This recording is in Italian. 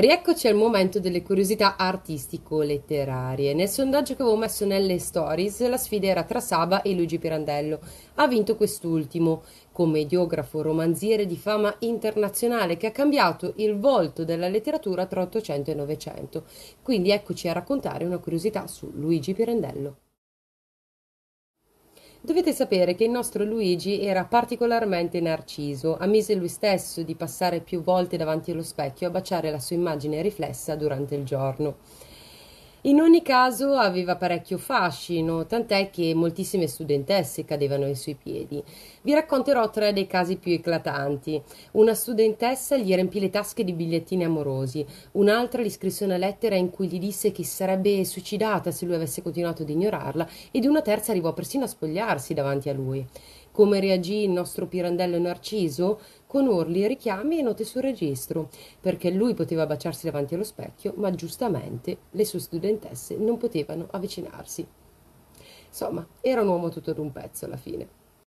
Rieccoci al momento delle curiosità artistico-letterarie. Nel sondaggio che avevo messo nelle stories, la sfida era tra Saba e Luigi Pirandello. Ha vinto quest'ultimo, commediografo romanziere di fama internazionale che ha cambiato il volto della letteratura tra 800 e 900. Quindi eccoci a raccontare una curiosità su Luigi Pirandello. Dovete sapere che il nostro Luigi era particolarmente narciso, ammise lui stesso di passare più volte davanti allo specchio a baciare la sua immagine riflessa durante il giorno. In ogni caso aveva parecchio fascino, tant'è che moltissime studentesse cadevano ai suoi piedi. Vi racconterò tre dei casi più eclatanti. Una studentessa gli riempì le tasche di bigliettini amorosi, un'altra gli scrisse una lettera in cui gli disse che si sarebbe suicidata se lui avesse continuato ad ignorarla ed una terza arrivò persino a spogliarsi davanti a lui. Come reagì il nostro pirandello Narciso? Con urli, richiami e note sul registro, perché lui poteva baciarsi davanti allo specchio, ma giustamente le sue studentesse non potevano avvicinarsi. Insomma, era un uomo tutto d'un pezzo alla fine.